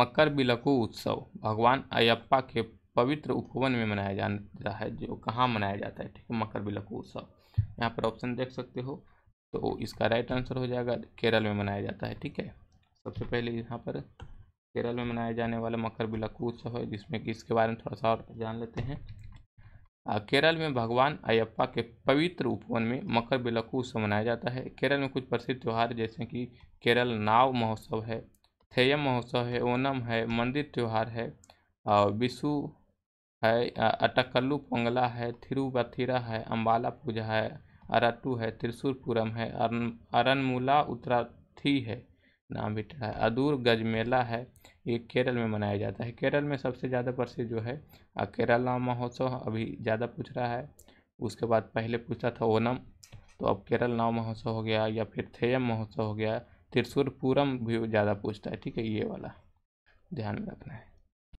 मकर बिलकु उत्सव भगवान अयप्पा के पवित्र उपवन में मनाया जाता है जो कहाँ मनाया जाता है ठीक है मकर बिलकु उत्सव यहाँ पर ऑप्शन देख सकते हो तो इसका राइट आंसर हो जाएगा केरल में मनाया जाता है ठीक है सबसे पहले यहाँ पर केरल में मनाया जाने वाला मकर बिलकु उत्सव है जिसमें कि इसके बारे में थोड़ा सा और जान लेते हैं केरल में भगवान अयप्पा के पवित्र उपवन में मकर बिलकु उत्सव मनाया जाता है केरल में कुछ प्रसिद्ध त्यौहार जैसे कि केरल नाव महोत्सव है थेयम महोत्सव है ओनम है मंदिर त्यौहार है और विशु है अटकल्लू पोंगला है थिरुबथिरा है अम्बाला पूजा है अरट्टू है त्रिशूरपुरम है अरनमूला उत्तराथी है नाम भी है अदूर गजमेला है ये केरल में मनाया जाता है केरल में सबसे ज़्यादा प्रसिद्ध जो है केरल महोत्सव अभी ज़्यादा पूछ रहा है उसके बाद पहले पूछा था ओनम तो अब केरल नाव महोत्सव हो गया या फिर थेयम महोत्सव हो गया त्रिशूरपुरम भी ज़्यादा पूछता है ठीक है ये वाला ध्यान में रखना है